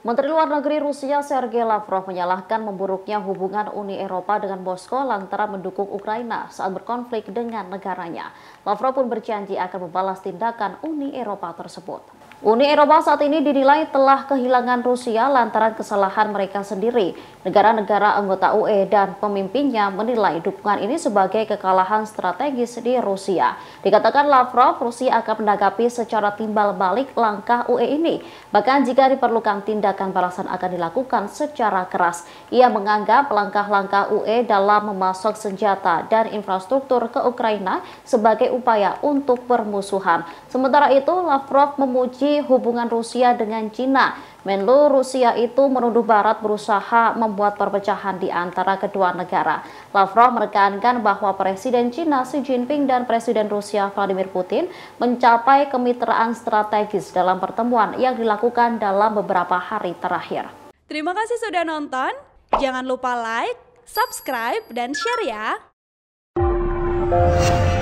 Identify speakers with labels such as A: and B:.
A: Menteri Luar Negeri Rusia Sergei Lavrov menyalahkan memburuknya hubungan Uni Eropa dengan Moskow lantaran mendukung Ukraina saat berkonflik dengan negaranya. Lavrov pun berjanji akan membalas tindakan Uni Eropa tersebut. Uni Eropa saat ini dinilai telah kehilangan Rusia lantaran kesalahan mereka sendiri. Negara-negara anggota UE dan pemimpinnya menilai dukungan ini sebagai kekalahan strategis di Rusia. Dikatakan Lavrov, Rusia akan menanggapi secara timbal balik langkah UE ini. Bahkan jika diperlukan tindakan balasan akan dilakukan secara keras. Ia menganggap langkah-langkah UE dalam memasok senjata dan infrastruktur ke Ukraina sebagai upaya untuk permusuhan. Sementara itu, Lavrov memuji hubungan Rusia dengan Cina. Menlu Rusia itu menuduh Barat berusaha membuat perpecahan di antara kedua negara. Lavrov menekankan bahwa Presiden Cina Xi Jinping dan Presiden Rusia Vladimir Putin mencapai kemitraan strategis dalam pertemuan yang dilakukan dalam beberapa hari terakhir.
B: Terima kasih sudah nonton. Jangan lupa like, subscribe, dan share ya.